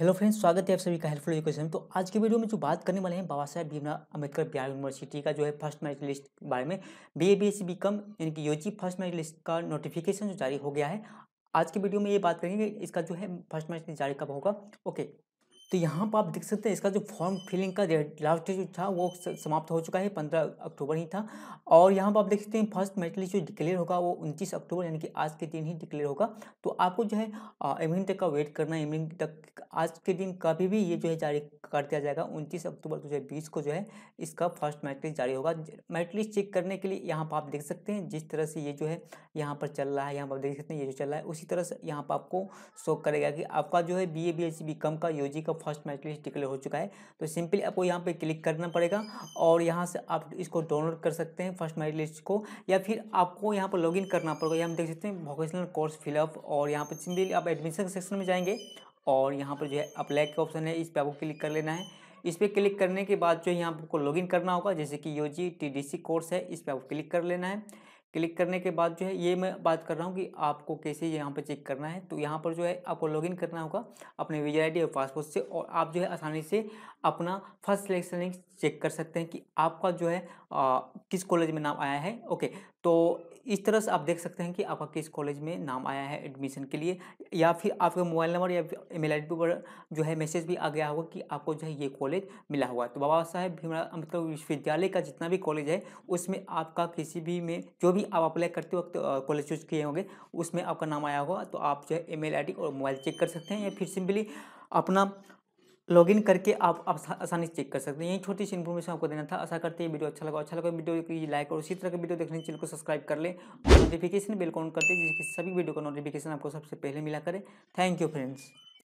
hello friends स्वागत है आप सभी का हेल्पफुल एजुकेशन तो आज के वीडियो में जो बात करने वाले हैं बाबा साहेब भीमराव अम्बेडकर बिहार यूनिवर्सिटी का जो है फर्स्ट मैरिट लिस्ट के बारे में B A B S BCom यानी कि यूजी फर्स्ट मैरिट लिस्ट का नोटिफिकेशन जो जारी हो गया है आज के वीडियो में ये बात करेंगे इसका जो है फर्स्ट मैरिट लिस्ट जारी कब होगा ओके तो यहाँ पर आप देख सकते हैं इसका जो फॉर्म फिलिंग का लास्ट जो था वो समाप्त हो चुका है पंद्रह अक्टूबर ही था और यहाँ पर आप देख सकते हैं फर्स्ट मेरिट लिस्ट जो डिक्लेयर होगा वो उनतीस अक्टूबर यानी कि आज के दिन ही डिक्लेयर होगा तो आपको जो है इवनिंग तक का वेट करना है इवनिंग तक आज के दिन कभी भी ये जो है जारी कर दिया जाएगा उनतीस अक्टूबर दो हज़ार बीस को जो है इसका फर्स्ट मेरिट लिस्ट जारी होगा मेरिट लिस्ट चेक करने के लिए यहाँ पर आप देख सकते हैं जिस तरह से ये जो है यहाँ पर चल रहा है यहाँ पर देख सकते हैं ये जो चल रहा है उसी तरह से यहाँ पर आपको शो करेगा कि आपका जो है B A B S C BCom का यू जी का फर्स्ट मैच लिस्ट डिक्लेयर हो चुका है तो सिंपली आपको यहाँ पे क्लिक करना पड़ेगा और यहाँ से आप इसको डाउनलोड कर सकते हैं फर्स्ट मैच लिस्ट को या फिर आपको यहाँ पर लॉगिन करना पड़ेगा यहाँ देख सकते हैं वोकेशनल कोर्स फिलअप और यहाँ पर सिंपली आप एडमिशन सेक्शन में जाएंगे और यहाँ पर जो है अप्लाई का ऑप्शन है इस पर आपको क्लिक कर लेना है इस पर क्लिक करने के बाद जो है यहाँ आपको लॉगिन करना होगा जैसे कि यू जी कोर्स है इस पर आपको क्लिक कर लेना है क्लिक करने के बाद जो है ये मैं बात कर रहा हूँ कि आपको कैसे यहाँ पर चेक करना है तो यहाँ पर जो है आपको लॉगिन करना होगा अपने विजय आई और पासपोर्ट से और आप जो है आसानी से अपना फर्स्ट सिलेक्शन लिंक चेक कर सकते हैं कि आपका जो है आ, किस कॉलेज में नाम आया है ओके तो इस तरह से आप देख सकते हैं कि आपका किस कॉलेज में नाम आया है एडमिशन के लिए या फिर आपका मोबाइल नंबर या ईमेल आई पर जो है मैसेज भी आ गया होगा कि आपको जो है ये कॉलेज मिला हुआ है तो बाबा साहेब भीमराव अम्बेडकर विश्वविद्यालय का जितना भी कॉलेज है उसमें आपका किसी भी में जो भी आप अप्लाई करते वक्त कॉलेज चूज किए होंगे उसमें आपका नाम आया होगा तो आप जो है ई मेल और मोबाइल चेक कर सकते हैं या फिर सिंपली अपना लॉगिन करके आप आसानी से चेक कर सकते हैं यही छोटी सी इन्फॉर्मेशन आपको देना था आशा करते हैं वीडियो अच्छा लगा अच्छा लगा वीडियो की लाइक और उसी तरह के वीडियो देखने चैनल को सब्सक्राइब कर ले और नोटिफिकेशन बेल ऑन कर दे जिसकी सभी वीडियो का नोटिफिकेशन आपको सबसे पहले मिला करें थैंक यू फ्रेंड्स